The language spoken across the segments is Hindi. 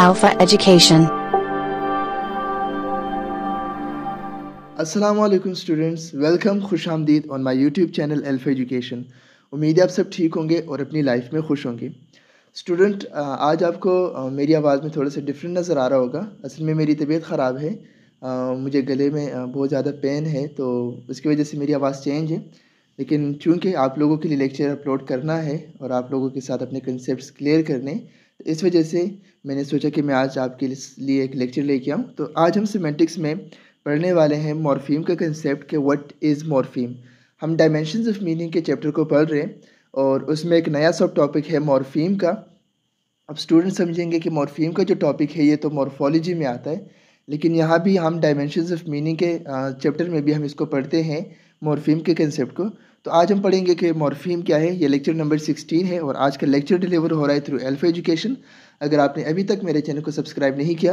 Alpha Education. Assalamu students welcome खुश khushamdeed on my YouTube channel Alpha Education उम्मीद है आप सब ठीक होंगे और अपनी लाइफ में खुश होंगे स्टूडेंट आज आपको मेरी आवाज़ में थोड़ा सा डिफरेंट नज़र आ रहा होगा असल में मेरी तबीयत ख़राब है मुझे गले में बहुत ज़्यादा पेन है तो उसकी वजह से मेरी आवाज़ चेंज है लेकिन चूंकि आप लोगों के लिए लेक्चर अपलोड करना है और आप लोगों के साथ अपने कंसेप्ट क्लियर करने इस वजह से मैंने सोचा कि मैं आज आपके लिए एक लेक्चर लेके आऊँ तो आज हम सीमेंटिक्स में पढ़ने वाले हैं मॉर्फीम का कंसेप्ट के व्हाट इज़ मॉर्फीम हम डायमेंशन ऑफ मीनिंग के चैप्टर को पढ़ रहे हैं और उसमें एक नया सब टॉपिक है मॉर्फीम का अब स्टूडेंट समझेंगे कि मॉर्फीम का जो टॉपिक है ये तो मॉर्फोलॉजी में आता है लेकिन यहाँ भी हम डायमेंशन ऑफ मीनिंग के चैप्टर में भी हम इसको पढ़ते हैं मॉर्फीम के कंसेप्ट को तो आज हम पढ़ेंगे कि मॉर्फीम क्या है ये लेक्चर नंबर सिक्सटीन है और आज का लेक्चर डिलीवर हो रहा है थ्रू एल्फा एजुकेशन अगर आपने अभी तक मेरे चैनल को सब्सक्राइब नहीं किया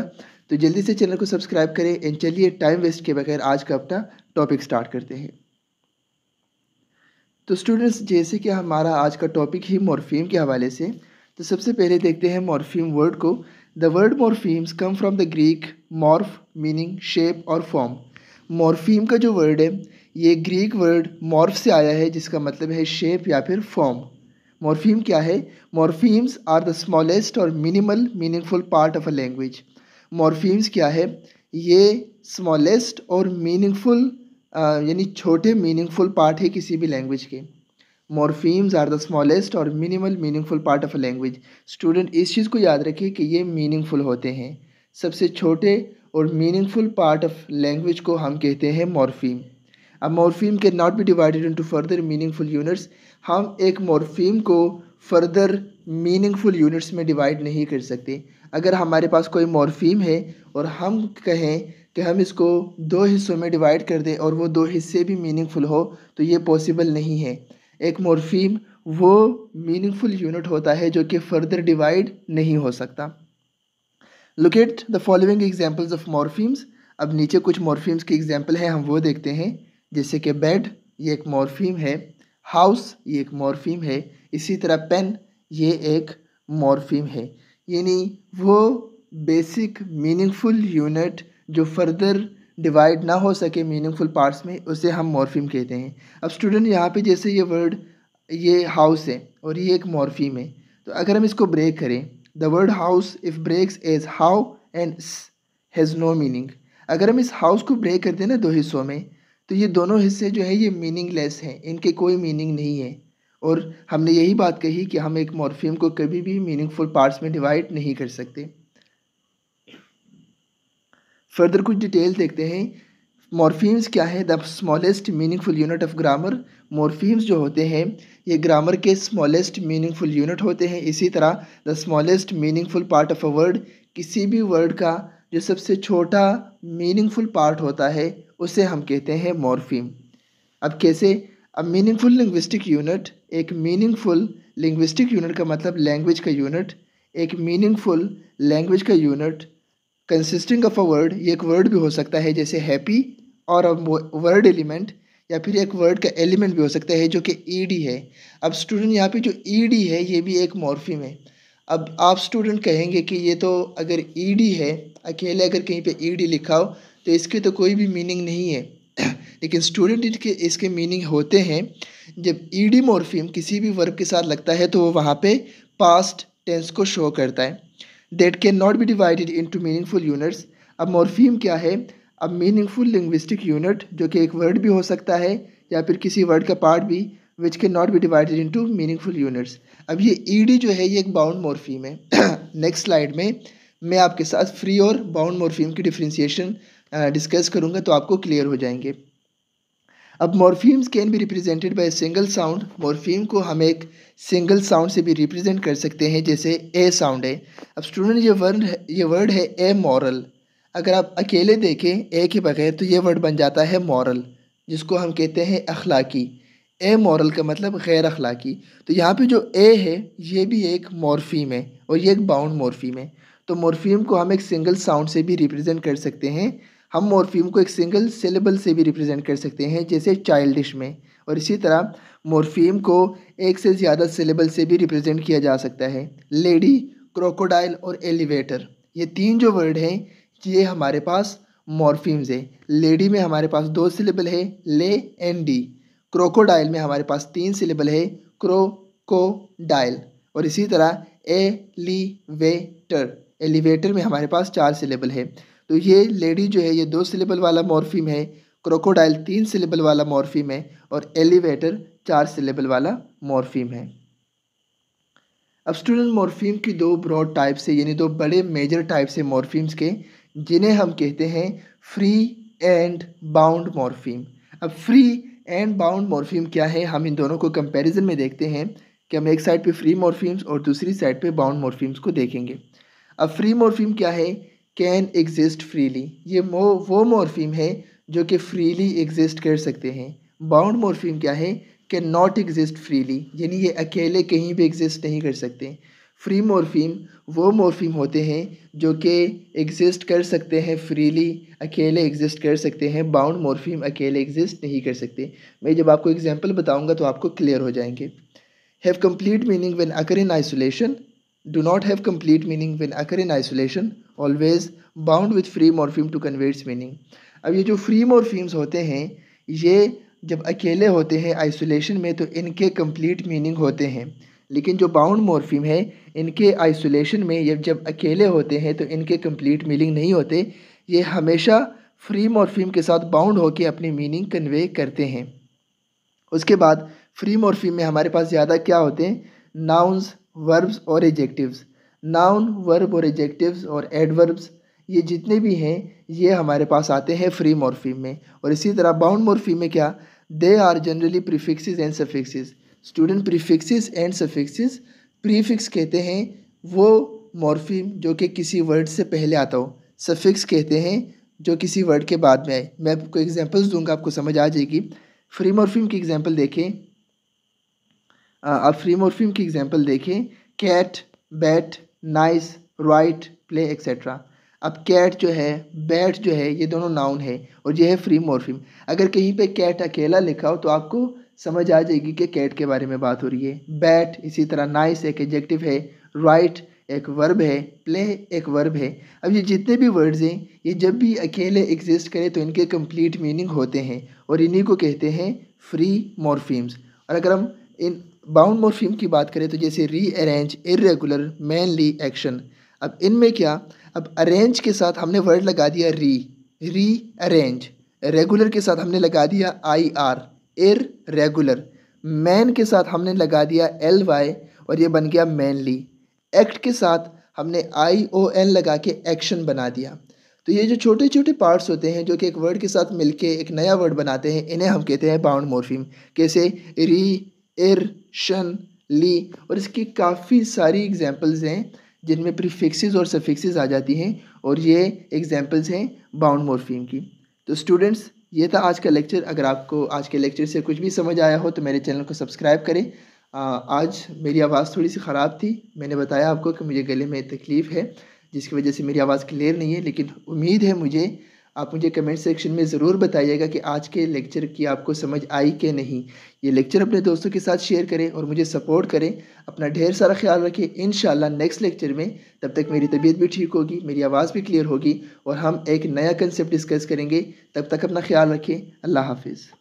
तो जल्दी से चैनल को सब्सक्राइब करें एंड चलिए टाइम वेस्ट के बगैर आज का अपना टॉपिक स्टार्ट करते हैं तो स्टूडेंट्स जैसे कि हमारा आज का टॉपिक ही मॉर्फीम के हवाले से तो सबसे पहले देखते हैं मॉर्फीम वर्ड को the word morphemes come from the Greek morph meaning shape और फॉर्म मॉर्फीम का जो वर्ड है ये ग्रीक वर्ड मॉर्फ से आया है जिसका मतलब है शेप या फिर फॉर्म मॉर्फीम क्या है मॉर्फीम्स आर द स्मॉलेस्ट और minimal meaningful part of a language morphemes क्या है ये स्मॉलेस्ट और मीनिंगफुल यानी छोटे मीनिंगफुल पार्ट है किसी भी लैंग्वेज के मॉर्फीम्स आर द स्मॉलेस्ट और minimal meaningful part of a language student इस चीज़ को याद रखें कि ये मीनिंगफुल होते हैं सबसे छोटे और मीनिंगफुल पार्ट ऑफ लैंग्वेज को हम कहते हैं morpheme a morpheme can not be divided into further meaningful units हम एक मॉर्फीम को फर्दर मीनिंगफुल यूनिट्स में डिवाइड नहीं कर सकते अगर हमारे पास कोई मॉर्फीम है और हम कहें कि हम इसको दो हिस्सों में डिवाइड कर दें और वो दो हिस्से भी मीनिंगफुल हो तो ये पॉसिबल नहीं है एक मॉर्फीम वो मीनिंगफुल यूनिट होता है जो कि फर्दर डिवाइड नहीं हो सकता look at the following examples of morphemes अब नीचे कुछ मॉर्फीम्स के एग्जाम्पल हैं हम वो देखते हैं जैसे कि बेड ये एक मॉर्फीम है हाउस ये एक मॉर्फीम है इसी तरह पेन ये एक मॉर्फीम है यानी वो बेसिक मीनिंगफुल यूनिट जो फर्दर डिवाइड ना हो सके मीनिंगफुल पार्ट्स में उसे हम मॉर्फीम कहते हैं अब स्टूडेंट यहाँ पे जैसे ये वर्ड ये हाउस है और ये एक मॉर्फीम है तो अगर हम इसको ब्रेक करें the word house if breaks as how and has no meaning अगर हम इस हाउस को ब्रेक कर दें ना दो हिस्सों में तो ये दोनों हिस्से जो है ये मीनिंगलेस हैं इनके कोई मीनिंग नहीं है और हमने यही बात कही कि हम एक मॉर्फियम को कभी भी मीनिंगफुल पार्ट्स में डिवाइड नहीं कर सकते फर्दर कुछ डिटेल देखते हैं मॉर्फीम्स क्या है the smallest meaningful unit of grammar morphemes जो होते हैं ये ग्रामर के स्मॉलेस्ट मीनिंगफुल यूनिट होते हैं इसी तरह the smallest meaningful part of a word किसी भी वर्ड का जो सबसे छोटा मीनिंगफुल पार्ट होता है उसे हम कहते हैं मॉर्फीम अब कैसे अब मीनिंगफुल लिंग्विस्टिक यूनिट एक मीनिंगफुल लिंग्विस्टिक यूनिट का मतलब लैंग्वेज का यूनिट एक मीनिंगफुल लैंग्वेज का unit consisting of a word ये एक वर्ड भी हो सकता है जैसे हैप्पी और वर्ड एलिमेंट या फिर एक वर्ड का एलिमेंट भी हो सकता है जो कि ईडी है अब स्टूडेंट यहाँ पे जो ईडी है ये भी एक मॉर्फिम है अब आप स्टूडेंट कहेंगे कि ये तो अगर ईडी है अकेले अगर कहीं पे ईडी लिखा हो तो इसके तो कोई भी मीनिंग नहीं है लेकिन स्टूडेंट के इसके मीनिंग होते हैं जब ईडी मॉर्फिम किसी भी वर्ब के साथ लगता है तो वो वहाँ पे पास्ट टेंस को शो करता है that can not be divided into meaningful units अब मॉर्फीम क्या है अब मीनिंगफुल लिंग्विस्टिक यूनिट जो कि एक वर्ड भी हो सकता है या फिर किसी वर्ड का पार्ट भी which can not be divided into meaningful units अब ये ई जो है ये एक बाउंड मॉर्फीम है नेक्स्ट स्लाइड में मैं आपके साथ फ्री और बाउंड मॉर्फीम की डिफ्रेंसीशन डिस्कस करूँगा तो आपको क्लियर हो जाएंगे अब morphemes can be represented by single sound morpheme को हम एक सिंगल साउंड से भी रिप्रेजेंट कर सकते हैं जैसे ए साउंड है अब स्टूडेंट ये वर्ड ये वर्ड है ए मॉरल अगर आप अकेले देखें ए के बगैर तो ये वर्ड बन जाता है मॉरल जिसको हम कहते हैं अखलाकी ए मॉरल का मतलब गैर अखलाकी तो यहाँ पे जो ए है ये भी एक मॉर्फीम है और ये एक बाउंड मॉर्फीम है तो मॉर्फीम को हम एक सिंगल साउंड से भी रिप्रेजेंट कर सकते हैं हम मॉर्फीम को एक सिंगल सेलेबल से भी रिप्रेजेंट कर सकते हैं जैसे चाइल्डिश में और इसी तरह मॉर्फीम को एक से ज़्यादा सेलेबल से भी रिप्रेजेंट किया जा सकता है लेडी क्रोकोडाइल और एलिवेटर ये तीन जो वर्ड हैं ये हमारे पास मॉर्फीम्स है लेडी में हमारे पास दो सिलेबल है ले एंड डी क्रोकोडाइल में हमारे पास तीन सिलेबल है क्रो को डायल और इसी तरह एलिवेटर एलिवेटर में हमारे पास चार सिलेबल है तो ये लेडी जो है ये दो सिलेबल वाला मॉर्फीम है क्रोकोडाइल तीन सिलेबल वाला मॉर्फीम है और एलिवेटर चार सिलेबल वाला मॉर्फीम है अब स्टूडेंट मॉर्फीम की दो ब्रॉड टाइप से यानी दो बड़े मेजर टाइप से मॉर्फीम्स के जिन्हें हम कहते हैं फ्री एंड बाउंड मॉर्फीम अब फ्री एंड बाउंड मॉर्फीम क्या है हम इन दोनों को कंपैरिजन में देखते हैं कि हम एक साइड पे फ्री मॉर्फीम्स और दूसरी साइड पे बाउंड मॉर्फीम्स को देखेंगे अब फ्री मॉर्फीम क्या है कैन एग्जिस्ट फ्रीली ये मो वो मॉर्फीम है जो कि फ्रीली एग्जिस्ट कर सकते हैं बाउंड मॉर्फीम क्या है कैन नॉट एग्जिस्ट फ्रीली यानी ये अकेले कहीं भी एग्जिस्ट नहीं कर सकते फ्री मॉर्फीम वो मॉर्फीम होते हैं जो कि एग्जिस्ट कर सकते हैं फ्रीली अकेले एग्जिस्ट कर सकते हैं बाउंड मॉर्फीम अकेले एग्जिस्ट नहीं कर सकते मैं जब आपको एग्जांपल बताऊंगा तो आपको क्लियर हो जाएंगे have complete meaning when occur in isolation do not have complete meaning when occur in isolation always bound with free morpheme to convey its meaning अब ये जो free morphemes होते हैं ये जब अकेले होते हैं आइसोलेशन में तो इनके कंप्लीट मीनिंग होते हैं लेकिन जो बाउंड मॉर्फीम है इनके आइसोलेशन में ये जब अकेले होते हैं तो इनके कंप्लीट मीनिंग नहीं होते ये हमेशा फ्री मॉर्फीम के साथ बाउंड होकर अपनी मीनिंग कन्वे करते हैं उसके बाद फ्री मॉर्फीम में हमारे पास ज़्यादा क्या होते हैं नाउन्स वर्ब्स और एजेक्टिव्स नाउन वर्ब और एजेक्टिव्स और एडवर्ब्स ये जितने भी हैं ये हमारे पास आते हैं फ्री मॉर्फीम में और इसी तरह बाउंड मॉर्फीम में क्या they are generally prefixes and suffixes student prefixes and suffixes prefix कहते हैं वो मॉर्फीम जो कि किसी वर्ड से पहले आता हो सफिक्स कहते हैं जो किसी वर्ड के बाद में आए मैं आपको एग्जाम्पल्स दूंगा आपको समझ आ जाएगी फ्री मॉर्फीम की एग्जाम्पल देखें आप फ्री मोरफीम की एग्जांपल देखें cat bat nice write play etcetera अब कैट जो है बैट जो है ये दोनों नाउन है और ये है फ्री मोरफिम अगर कहीं पे कैट अकेला लिखा हो तो आपको समझ आ जाएगी कि कैट के बारे में बात हो रही है बैट इसी तरह नाइस एक एजेक्टिव है राइट एक वर्ब है प्ले एक वर्ब है अब ये जितने भी वर्ड्स हैं ये जब भी अकेले एग्जिस्ट करें तो इनके कंप्लीट मीनिंग होते हैं और इन्हीं को कहते हैं फ्री मॉर्फीम्स और अगर हम इन बाउंड मोरफीम की बात करें तो जैसे रीअरेंज इरेगुलर मैनली एक्शन अब इनमें क्या अब अरेंज के साथ हमने वर्ड लगा दिया री री अरेंज रेगुलर के साथ हमने लगा दिया I R irregular man के साथ हमने लगा दिया एल वाई और ये बन गया मैनली एक्ट के साथ हमने आई ओ एन लगा के एक्शन बना दिया तो ये जो छोटे छोटे पार्ट्स होते हैं जो कि एक वर्ड के साथ मिलके एक नया वर्ड बनाते हैं इन्हें हम कहते हैं बाउंड मोरफीम कैसे री इर शन ली और इसकी काफ़ी सारी एग्जाम्पल्स हैं जिनमें प्रीफिक्सेस और सफिक्सेस आ जाती हैं और ये एग्जाम्पल्स हैं बाउंड मॉर्फीम की तो स्टूडेंट्स ये था आज का लेक्चर अगर आपको आज के लेक्चर से कुछ भी समझ आया हो तो मेरे चैनल को सब्सक्राइब करें आज मेरी आवाज़ थोड़ी सी ख़राब थी मैंने बताया आपको कि मुझे गले में तकलीफ़ है जिसकी वजह से मेरी आवाज़ क्लियर नहीं है लेकिन उम्मीद है मुझे आप मुझे कमेंट सेक्शन में ज़रूर बताइएगा कि आज के लेक्चर की आपको समझ आई कि नहीं ये लेक्चर अपने दोस्तों के साथ शेयर करें और मुझे सपोर्ट करें अपना ढेर सारा ख्याल रखें इन नेक्स्ट लेक्चर में तब तक मेरी तबीयत भी ठीक होगी मेरी आवाज़ भी क्लियर होगी और हम एक नया कंसेप्ट डिस्कस करेंगे तब तक अपना ख्याल रखें अल्लाह हाफिज़